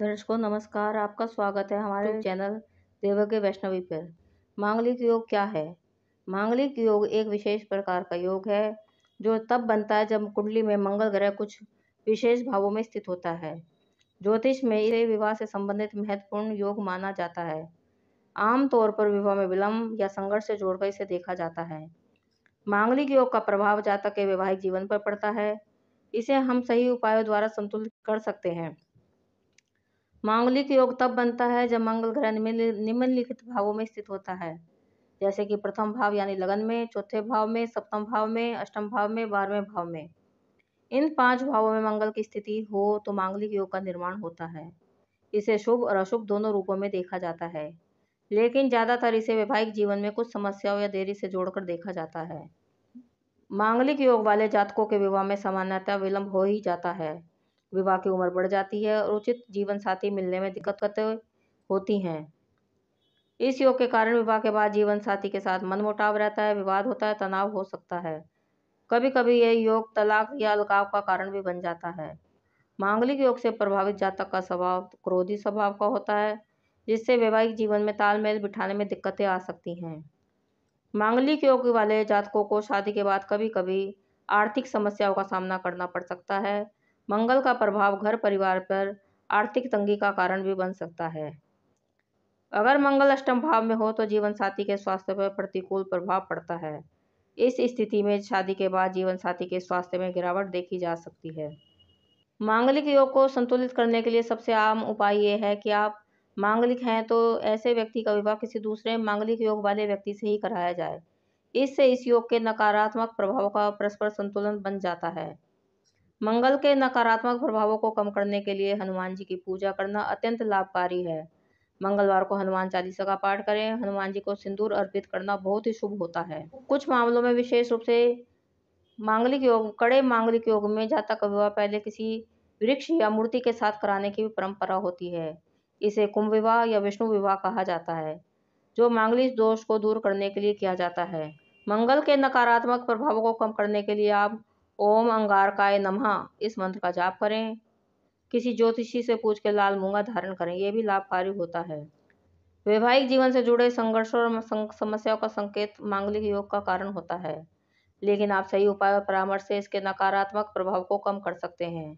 दर्शकों नमस्कार आपका स्वागत है हमारे तो चैनल देवज्ञ वैष्णवी पर मांगलिक योग क्या है मांगलिक योग एक विशेष प्रकार का योग है जो तब बनता है जब कुंडली में मंगल ग्रह कुछ विशेष भावों में स्थित होता है ज्योतिष में इसे विवाह से संबंधित महत्वपूर्ण योग माना जाता है आमतौर पर विवाह में विलंब या संघर्ष से जोड़कर इसे देखा जाता है मांगलिक योग का प्रभाव जातक के वैवाहिक जीवन पर पड़ता है इसे हम सही उपायों द्वारा संतुलित कर सकते हैं मांगलिक योग तब बनता है जब मंगल ग्रह निम्नलिखित भावों में स्थित होता है जैसे कि प्रथम भाव यानी लगन में चौथे भाव में सप्तम भाव में अष्टम भाव में बारहवें भाव में इन पांच भावों में मंगल की स्थिति हो तो मांगलिक योग का निर्माण होता है इसे शुभ और अशुभ दोनों रूपों में देखा जाता है लेकिन ज़्यादातर इसे वैवाहिक जीवन में कुछ समस्याओं या देरी से जोड़कर देखा जाता है मांगलिक योग वाले जातकों के विवाह में सामान्यतः विलंब हो ही जाता है विवाह की उम्र बढ़ जाती है और उचित जीवन साथी मिलने में दिक्कतें होती हैं इस योग के कारण विवाह के बाद जीवन साथी के साथ मन मोटाव रहता है विवाद होता है तनाव हो सकता है कभी कभी यह योग तलाक या अलगाव का कारण भी बन जाता है मांगलिक योग से प्रभावित जातक का स्वभाव क्रोधी स्वभाव का होता है जिससे वैवाहिक जीवन में तालमेल बिठाने में दिक्कतें आ सकती हैं मांगलिक योग वाले जातकों को शादी के बाद कभी कभी आर्थिक समस्याओं का सामना करना पड़ सकता है मंगल का प्रभाव घर परिवार पर आर्थिक तंगी का कारण भी बन सकता है अगर मंगल अष्टम भाव में हो तो जीवन साथी के स्वास्थ्य पर प्रतिकूल प्रभाव पड़ता है इस स्थिति में शादी के बाद जीवन साथी के स्वास्थ्य में गिरावट देखी जा सकती है मांगलिक योग को संतुलित करने के लिए सबसे आम उपाय ये है कि आप मांगलिक हैं तो ऐसे व्यक्ति का विवाह किसी दूसरे मांगलिक योग वाले व्यक्ति से ही कराया जाए इससे इस योग के नकारात्मक प्रभाव का परस्पर संतुलन बन जाता है मंगल के नकारात्मक प्रभावों को कम करने के लिए हनुमान जी की पूजा करना अत्यंत लाभकारी है मंगलवार को हनुमान चालीसा का पाठ करें हनुमान जी को सिंदूर अर्पित करना बहुत ही शुभ होता है कुछ मामलों में विशेष रूप से मांगलिक योग कड़े मांगलिक योग में जातक विवाह पहले किसी वृक्ष या मूर्ति के साथ कराने की भी परंपरा होती है इसे कुंभ विवाह या विष्णु विवाह कहा जाता है जो मांगलिक दोष को दूर करने के लिए किया जाता है मंगल के नकारात्मक प्रभावों को कम करने के लिए आप ओम अंगारकाय नमः इस मंत्र का जाप करें किसी ज्योतिषी से पूछ के लाल मूंगा धारण करें यह भी लाभकारी होता है वैवाहिक जीवन से जुड़े संघर्षों और समस्याओं का संकेत मांगलिक योग का कारण होता है लेकिन आप सही उपाय और परामर्श से इसके नकारात्मक प्रभाव को कम कर सकते हैं